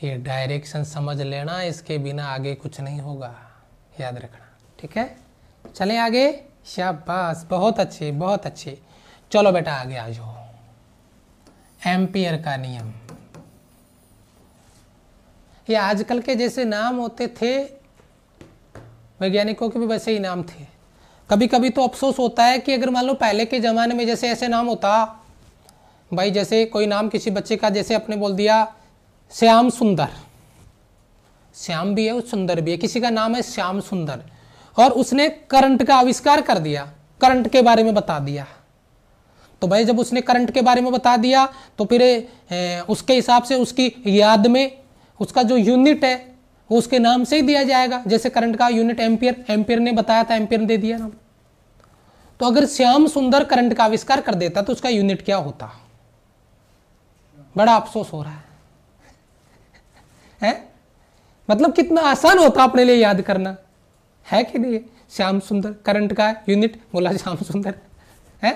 ये डायरेक्शन समझ लेना इसके बिना आगे कुछ नहीं होगा याद रखना ठीक है चले आगे शाबाश बहुत अच्छे बहुत अच्छे चलो बेटा आगे आ जाओ एम्पियर का नियम ये आजकल के जैसे नाम होते थे वैज्ञानिकों के भी वैसे ही नाम थे कभी कभी तो अफसोस होता है कि अगर मान लो पहले के ज़माने में जैसे ऐसे नाम होता भाई जैसे कोई नाम किसी बच्चे का जैसे अपने बोल दिया श्याम सुंदर श्याम भी है और सुंदर भी है किसी का नाम है श्याम सुंदर और उसने करंट का आविष्कार कर दिया करंट के बारे में बता दिया तो भाई जब उसने करंट के बारे में बता दिया तो फिर उसके हिसाब से उसकी याद में उसका जो यूनिट है वो उसके नाम से ही दिया जाएगा जैसे करंट का यूनिट एम्पियर एम्पियर ने बताया था एम्पियर दे दिया नाम तो अगर श्याम सुंदर करंट का आविष्कार कर देता तो उसका यूनिट क्या होता बड़ा अफसोस हो रहा है, है? मतलब कितना आसान होता अपने लिए याद करना है कि नहीं श्याम सुंदर करंट का यूनिट बोला श्याम सुंदर है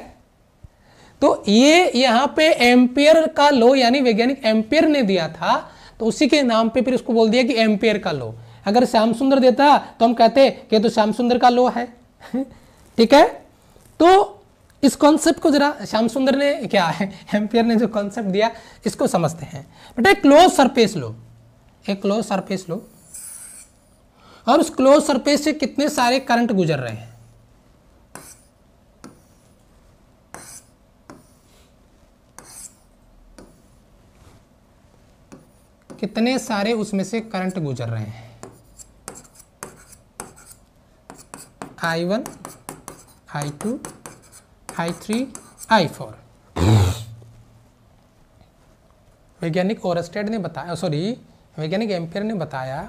तो ये यहां पे एम्पियर का लो यानी वैज्ञानिक एम्पियर ने दिया था तो उसी के नाम पे फिर उसको बोल दिया कि एम्पेयर का लो अगर श्याम सुंदर देता तो हम कहते कि तो श्याम सुंदर का लो है ठीक है तो इस कॉन्सेप्ट को जरा श्याम सुंदर ने क्या है एम्पियर ने जो कॉन्सेप्ट दिया इसको समझते हैं बट एक क्लोज सरफेस लो एक क्लोज सरफेस लो और उस क्लोज सरफेस से कितने सारे करंट गुजर रहे हैं कितने सारे उसमें से करंट गुजर रहे हैं I one I two I three I four वैज्ञानिक ओरस्टेड ने बताया सॉरी वैज्ञानिक एम्पियर ने बताया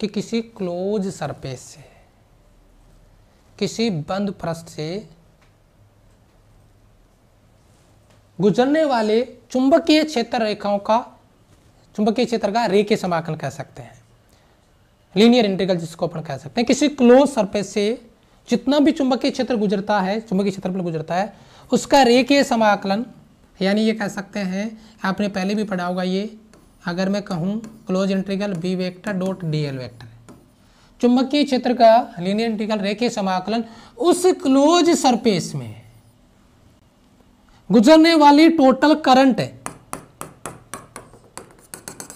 कि किसी क्लोज सरफेस से किसी बंद फ्रस्ट से गुजरने वाले चुंबकीय क्षेत्र रेखाओं का चुंबकीय क्षेत्र का रेखीय समाकलन कह सकते हैं लीनियर इंटीग्रल जिसको अपन कह सकते हैं किसी क्लोज सरफेस से जितना भी चुंबकीय क्षेत्र गुजरता है चुंबकीय क्षेत्र पर गुजरता है उसका रेखीय समाकलन यानी ये कह सकते हैं आपने पहले भी पढ़ा होगा ये अगर मैं कहूँ close integral B vector dot D L vector चुंबकीय क्षेत्र का लीनियर इंटीग्रल रेखीय समाकलन उस क्लोज सरफेस में गुजरने वाली टोटल करंट है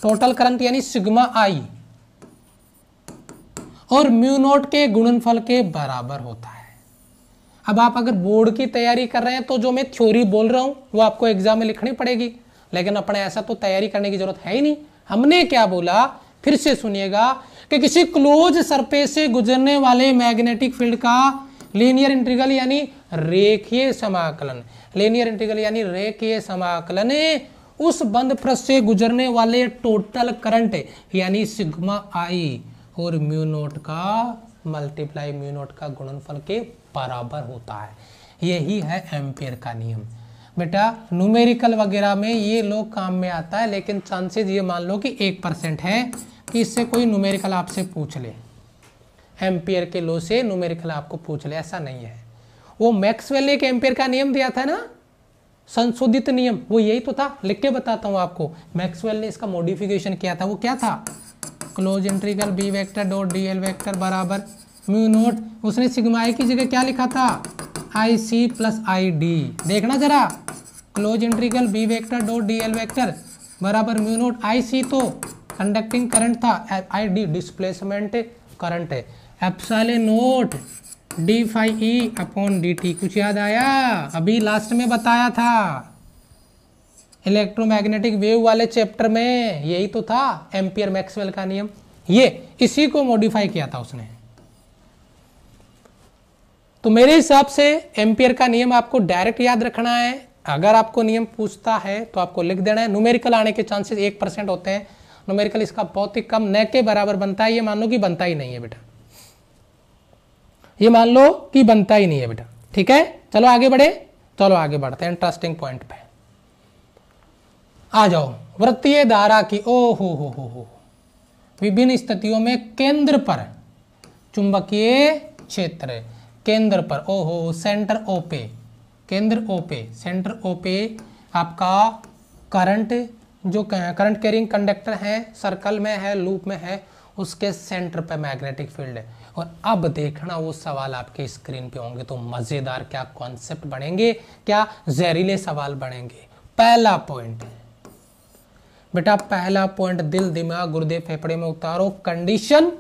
टोटल करंट यानी सिग्मा आई और म्यू नोट के गुणनफल के बराबर होता है अब आप अगर बोर्ड की तैयारी कर रहे हैं तो जो मैं थ्योरी बोल रहा हूं वो आपको एग्जाम में लिखनी पड़ेगी लेकिन अपने ऐसा तो तैयारी करने की जरूरत है ही नहीं हमने क्या बोला फिर से सुनिएगा कि किसी क्लोज सरफेस से गुजरने वाले मैग्नेटिक फील्ड का लेनियर इंटीग्रल यानी रेखीय समाकलन लेनियर इंटीग्रल यानी रेखीय समाकलन उस बंद प्रस से गुजरने वाले टोटल करंट यानी सिग्मा आई और म्यूनोट का मल्टीप्लाई म्यूनोट का गुणनफल के बराबर होता है यही है एम्पेयर का नियम बेटा न्यूमेरिकल वगैरह में ये लोग काम में आता है लेकिन चांसेस ये मान लो कि एक परसेंट है कि इससे कोई न्यूमेरिकल आपसे पूछ ले एम्पेयर के लो से न्यूमेरिकल आपको पूछ ले ऐसा नहीं है वो मैक्सवेल ने एक एम्पेयर का नियम दिया था ना संशोधित नियम वो यही तो था लिख के बताता हूँ आपको मैक्सवेल ने इसका मॉडिफिकेशन किया था वो क्या था close integral B vector dot D L vector बराबर म्यू नोट उसने सिग्माई की जगह क्या लिखा था आई सी प्लस आई डी देखना जरा close integral B vector dot D L vector बराबर म्यू नोट आई सी तो कंडक्टिंग करंट था आई डी डिस्प्लेसमेंट करंट है epsilon naught D phi E upon D T कुछ याद आया अभी लास्ट में बताया था इलेक्ट्रोमैग्नेटिक वेव वाले चैप्टर में यही तो था एम्पियर मैक्सवेल का नियम ये इसी को मॉडिफाई किया था उसने तो मेरे हिसाब से एम्पियर का नियम आपको डायरेक्ट याद रखना है अगर आपको नियम पूछता है तो आपको लिख देना है न्यूमेरिकल आने के चांसेस एक परसेंट होते हैं न्यूमेरिकल इसका बहुत ही कम न के बराबर बनता है ये मानो कि बनता ही नहीं है बेटा ये मान लो कि बनता ही नहीं है बेटा ठीक है चलो आगे बढ़े चलो आगे बढ़ते हैं इंटरेस्टिंग पॉइंट पे आ जाओ वृत्तीय धारा की ओ हो हो हो हो विभिन्न स्थितियों में केंद्र पर चुंबकीय क्षेत्र केंद्र पर ओ हो सेंटर ओ पे केंद्र ओ पे सेंटर ओ पे आपका करंट जो करंट कैरिंग कंडक्टर है सर्कल में है लूप में है उसके सेंटर पे मैग्नेटिक फील्ड है और अब देखना वो सवाल आपके स्क्रीन पे होंगे तो मज़ेदार क्या कॉन्सेप्ट बनेंगे क्या जहरीले सवाल बनेंगे पहला पॉइंट बेटा पहला पॉइंट दिल दिमाग गुरुदेव फेफड़े में उतारो कंडीशन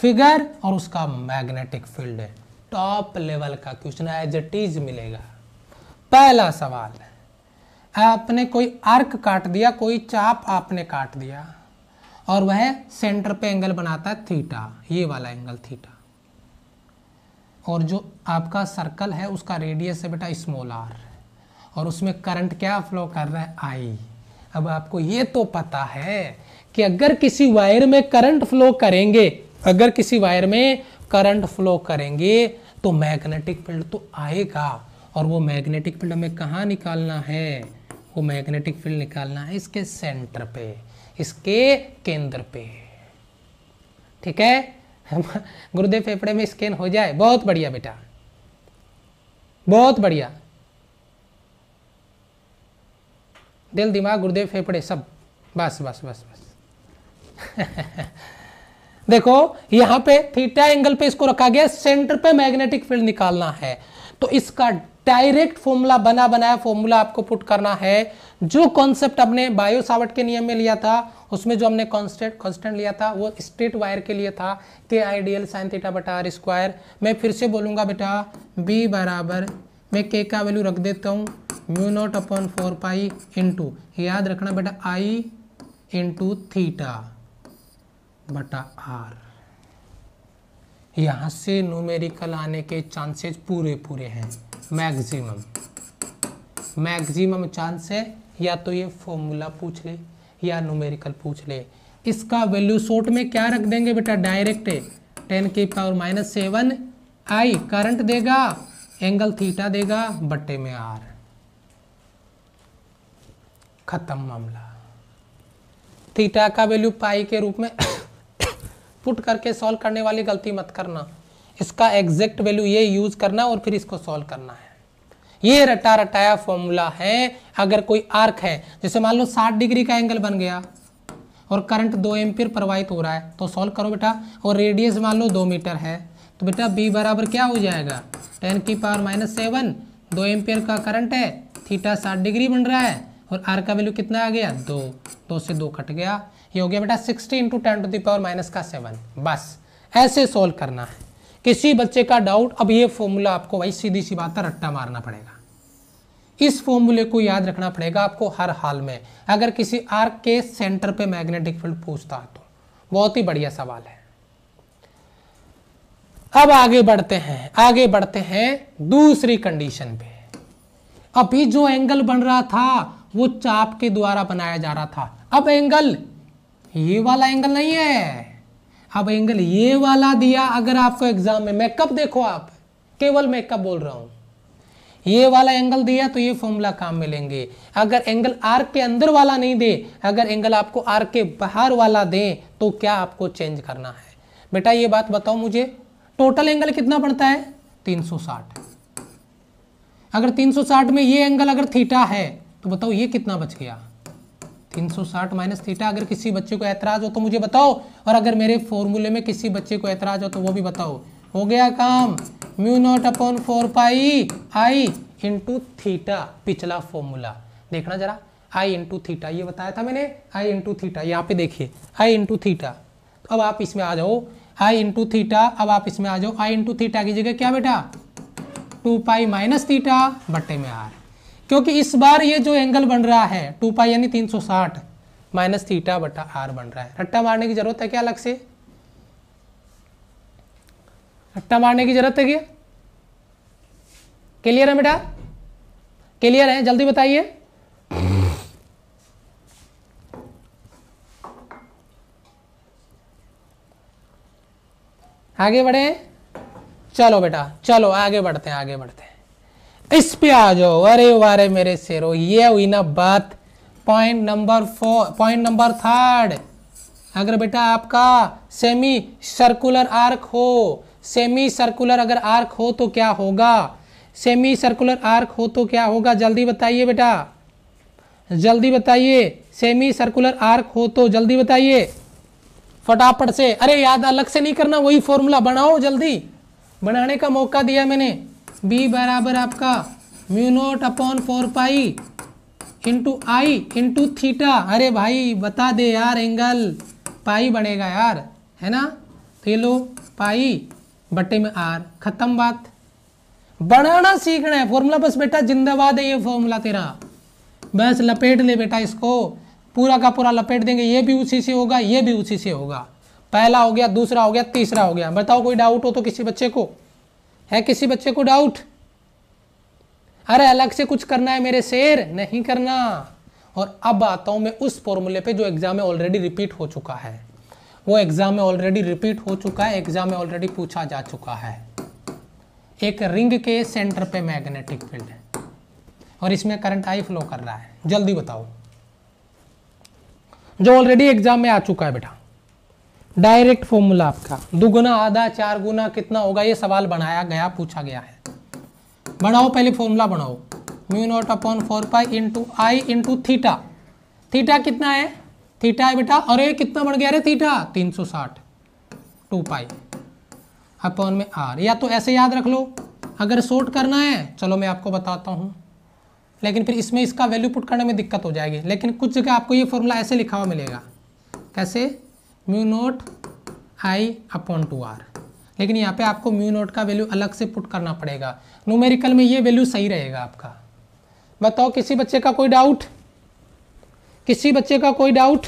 फिगर और उसका मैग्नेटिक फील्ड है टॉप लेवल का क्वेश्चन एज इट इज मिलेगा पहला सवाल आपने कोई अर्क काट दिया कोई चाप आपने काट दिया और वह सेंटर पे एंगल बनाता है थीटा ये वाला एंगल थीटा और जो आपका सर्कल है उसका रेडियस है बेटा स्मॉल आर और उसमें करंट क्या फ्लो कर रहा है आई अब आपको ये तो पता है कि अगर किसी वायर में करंट फ्लो करेंगे अगर किसी वायर में करंट फ्लो करेंगे तो मैग्नेटिक फील्ड तो आएगा और वो मैग्नेटिक फील्ड हमें कहाँ निकालना है वो मैग्नेटिक फील्ड निकालना है इसके सेंटर पे इसके केंद्र पे ठीक है गुरुदेव फेफड़े में स्कैन हो जाए बहुत बढ़िया बेटा बहुत बढ़िया दिल दिमाग गुरुदेव फेफड़े सब बस बस बस बस देखो यहां पे थीटा एंगल पे इसको रखा गया सेंटर पे मैग्नेटिक फील्ड निकालना है तो इसका डायरेक्ट फॉर्मूला बना बनाया फॉर्मूला आपको पुट करना है जो कॉन्सेप्ट हमने बायो सावट के नियम में लिया था उसमें जो हमने कॉन्स्टेंट कॉन्स्टेंट लिया था वो स्ट्रेट वायर के लिए था K I D L sine theta बटा आर स्क्वायर मैं फिर से बोलूंगा बेटा बी बराबर मैं के का वैल्यू रख देता हूँ mu naught upon four pi into याद रखना बेटा आई इंटू थीटा बटा आर यहाँ से न्यूमेरिकल आने के चांसेस पूरे पूरे हैं मैक्सिमम मैक्सिमम चांस है या तो ये फॉर्मूला पूछ ले या न्यूमेरिकल पूछ ले इसका वैल्यू शॉर्ट में क्या रख देंगे बेटा डायरेक्ट टेन के power minus seven I current देगा एंगल थीटा देगा बट्टे में आर खत्म मामला थीटा का वैल्यू पाई के रूप में पुट करके सॉल्व करने वाली गलती मत करना इसका एग्जैक्ट वैल्यू ये यूज करना और फिर इसको सॉल्व करना है ये रटा रटाया फॉर्मूला है अगर कोई आर्क है जैसे मान लो साठ डिग्री का एंगल बन गया और करंट दो एम्पियर प्रवाहित हो रहा है तो सॉल्व करो बेटा और रेडियस मान लो दो मीटर है तो बेटा बी बराबर क्या हो जाएगा टेन की पावर माइनस सेवन दो एम्पियर का करंट है थीटा साठ डिग्री बन रहा है और आर का वैल्यू कितना आ गया दो दो से दो कट गया ये हो गया बेटा sixty into ten to the power minus का सेवन बस ऐसे सोल्व करना है किसी बच्चे का डाउट अब ये फॉर्मूला आपको भाई सीधी सी बात है रट्टा मारना पड़ेगा इस फॉर्मूले को याद रखना पड़ेगा आपको हर हाल में अगर किसी आर्क के सेंटर पे मैग्नेटिक फील्ड पूछता है तो बहुत ही बढ़िया सवाल है अब आगे बढ़ते हैं आगे बढ़ते हैं दूसरी कंडीशन पे अभी जो एंगल बन रहा था वो चाप के द्वारा बनाया जा रहा था अब एंगल ये वाला एंगल नहीं है अब एंगल ये वाला दिया अगर आपको एग्जाम में मेकअप देखो आप केवल मेकअप बोल रहा हूं ये वाला एंगल दिया तो ये फॉर्मूला काम में लेंगे अगर एंगल आर के अंदर वाला नहीं दे अगर एंगल आपको आर के बाहर वाला दे तो क्या आपको चेंज करना है बेटा ये बात बताओ मुझे टोटल एंगल कितना पड़ता है 360 अगर 360 में ये एंगल अगर थीटा है तो बताओ ये कितना बच गया 360 माइनस थीटा अगर किसी बच्चे को ऐतराज हो तो मुझे बताओ और अगर मेरे फॉर्मूले में किसी बच्चे को ऐतराज हो तो वो भी बताओ हो गया काम mu naught upon four pi I into theta पिछला फॉर्मूला देखना जरा आई इंटू थीटा ये बताया था मैंने आई इंटू थीटा यहाँ पे देखिए आई इंटू थीटा तो अब आप इसमें आ जाओ आई इंटू थीटा अब आप इसमें आ जाओ आई इंटू थीटा की जगह क्या बेटा टू पाई माइनस थीटा बट्टे में आर क्योंकि इस बार ये जो एंगल बन रहा है टू पाई यानी तीन सौ साठ माइनस थीटा बटा आर बन रहा है रट्टा मारने की जरूरत है क्या अलग से रट्टा मारने की जरूरत है क्या क्लियर है बेटा क्लियर है जल्दी बताइए आगे बढ़े चलो बेटा चलो आगे बढ़ते हैं आगे बढ़ते हैं इस पे आ जाओ अरे वारे मेरे शेरों ये हुई ना बात point number four point number third अगर बेटा आपका सेमी सर्कुलर आर्क हो सेमी सर्कुलर अगर आर्क हो तो क्या होगा सेमी सर्कुलर आर्क हो तो क्या होगा जल्दी बताइए बेटा जल्दी बताइए सेमी सर्कुलर आर्क हो तो जल्दी बताइए फटाफट से अरे याद अलग से नहीं करना वही फॉर्मूला बनाओ जल्दी बनाने का मौका दिया मैंने b बराबर आपका mu naught upon four pi into I into theta अरे भाई बता दे यार एंगल पाई बनेगा यार है ना तो ये लो पाई बटे में आर खत्म बात बनाना सीखना है फॉर्मूला बस बेटा जिंदाबाद है ये फॉर्मूला तेरा बस लपेट ले बेटा इसको पूरा का पूरा लपेट देंगे ये भी उसी से होगा ये भी उसी से होगा पहला हो गया दूसरा हो गया तीसरा हो गया बताओ कोई डाउट हो तो किसी बच्चे को है किसी बच्चे को डाउट अरे अलग से कुछ करना है मेरे शेर नहीं करना और अब आता हूं मैं उस फॉर्मूले पे जो एग्जाम में ऑलरेडी रिपीट हो चुका है वो एग्जाम में ऑलरेडी रिपीट हो चुका है एग्जाम में ऑलरेडी पूछा जा चुका है एक रिंग के सेंटर पे मैग्नेटिक फील्ड है और इसमें करंट आई फ्लो कर रहा है जल्दी बताओ जो ऑलरेडी एग्जाम में आ चुका है बेटा डायरेक्ट फॉर्मूला आपका दुगुना आधा चार गुना कितना होगा ये सवाल बनाया गया पूछा गया है बनाओ पहले फॉर्मूला बनाओ mu naught upon four pi into I into theta theta कितना है थीटा है बेटा और कितना बढ़ गया अरे थीटा 360 टू पाई अपॉन में आर या तो ऐसे याद रख लो अगर शॉर्ट करना है चलो मैं आपको बताता हूँ लेकिन फिर इसमें इसका वैल्यू पुट करने में दिक्कत हो जाएगी लेकिन कुछ जगह आपको ये फॉर्मूला ऐसे लिखा हुआ मिलेगा कैसे mu naught I upon two R लेकिन यहाँ पे आपको म्यू नोट का वैल्यू अलग से पुट करना पड़ेगा न्यूमेरिकल में ये वैल्यू सही रहेगा आपका बताओ किसी बच्चे का कोई डाउट किसी बच्चे का कोई डाउट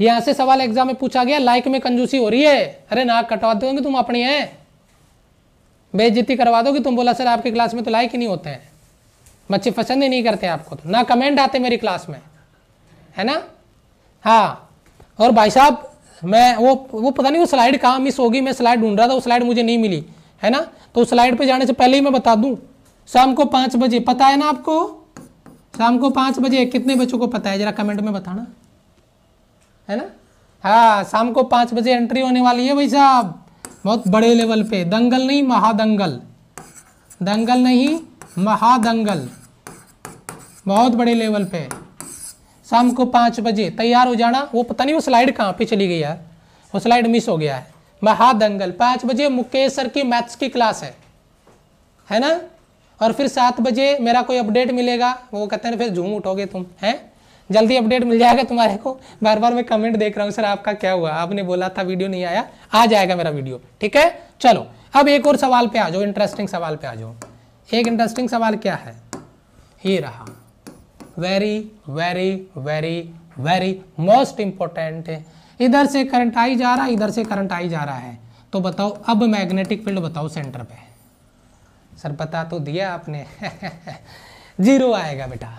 यहां से सवाल एग्जाम में पूछा गया लाइक में कंजूसी हो रही है अरे नाक कटवा दोगे तुम अपनी है बेजती करवा दोगे तुम बोला सर आपकी क्लास में तो लाइक ही नहीं होते हैं बच्चे पसंद ही नहीं करते आपको तो ना कमेंट आते मेरी क्लास में है ना हाँ और भाई साहब मैं वो वो पता नहीं वो स्लाइड कहाँ मिस होगी मैं स्लाइड ढूंढ रहा था वो स्लाइड मुझे नहीं मिली है ना तो स्लाइड पे जाने से पहले ही मैं बता दूं शाम को पाँच बजे पता है ना आपको शाम को पाँच बजे कितने बच्चों को पता है जरा कमेंट में बताना है ना हाँ शाम को पाँच बजे एंट्री होने वाली है भाई साहब बहुत बड़े लेवल पे दंगल नहीं महादंगल दंगल नहीं महादंगल बहुत बड़े लेवल पे शाम को पाँच बजे तैयार हो जाना वो पता नहीं वो स्लाइड कहाँ पे चली गई यार वो स्लाइड मिस हो गया है महादंगल पाँच बजे मुकेश सर की मैथ्स की क्लास है है ना और फिर सात बजे मेरा कोई अपडेट मिलेगा वो कहते हैं फिर झूम उठोगे तुम हैं जल्दी अपडेट मिल जाएगा तुम्हारे को बार बार मैं कमेंट देख रहा हूँ सर आपका क्या हुआ आपने बोला था वीडियो नहीं आया आ जाएगा मेरा वीडियो ठीक है चलो अब एक और सवाल पे आ जाओ इंटरेस्टिंग सवाल पे आ जाओ एक इंटरेस्टिंग सवाल क्या है ये रहा very very very very most important इधर से करंट आई जा रहा है इधर से करंट आई जा रहा है तो बताओ अब मैग्नेटिक फील्ड बताओ सेंटर पे सर पता तो दिया आपने जीरो आएगा बेटा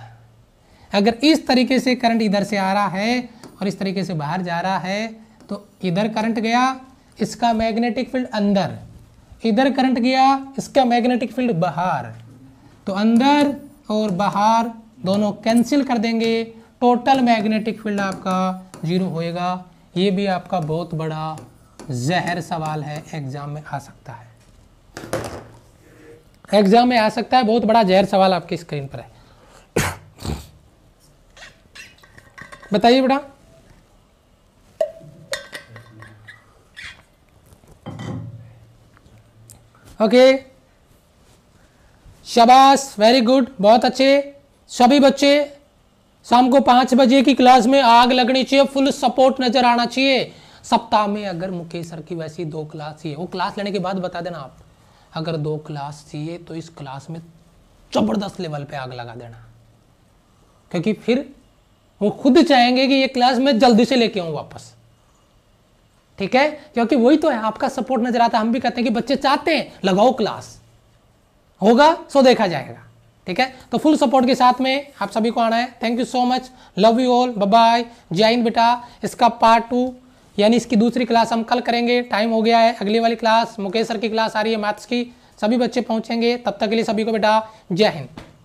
अगर इस तरीके से करंट इधर से आ रहा है और इस तरीके से बाहर जा रहा है तो इधर करंट गया इसका मैग्नेटिक फील्ड अंदर इधर करंट गया इसका मैग्नेटिक फील्ड बाहर तो अंदर और बाहर दोनों कैंसिल कर देंगे टोटल मैग्नेटिक फील्ड आपका जीरो होएगा ये भी आपका बहुत बड़ा जहर सवाल है एग्ज़ाम में आ सकता है एग्ज़ाम में आ सकता है बहुत बड़ा जहर सवाल आपकी स्क्रीन पर है बताइए बेटा ओके शबाश वेरी गुड बहुत अच्छे सभी बच्चे शाम को पांच बजे की क्लास में आग लगनी चाहिए फुल सपोर्ट नजर आना चाहिए सप्ताह में अगर मुकेश सर की वैसी दो क्लास चाहिए वो क्लास लेने के बाद बता देना आप अगर दो क्लास चाहिए तो इस क्लास में ज़बरदस्त लेवल पे आग लगा देना क्योंकि फिर वो खुद चाहेंगे कि ये क्लास मैं जल्दी से लेके आऊं वापस ठीक है क्योंकि वही तो है आपका सपोर्ट नजर आता है हम भी कहते हैं कि बच्चे चाहते हैं लगाओ क्लास होगा सो देखा जाएगा ठीक है तो फुल सपोर्ट के साथ में आप सभी को आना है thank you so much love you all bye जय हिंद बेटा इसका पार्ट टू यानी इसकी दूसरी क्लास हम कल करेंगे टाइम हो गया है अगली वाली क्लास मुकेश सर की क्लास आ रही है मैथ्स की सभी बच्चे पहुंचेंगे तब तक के लिए सभी को बेटा जय हिंद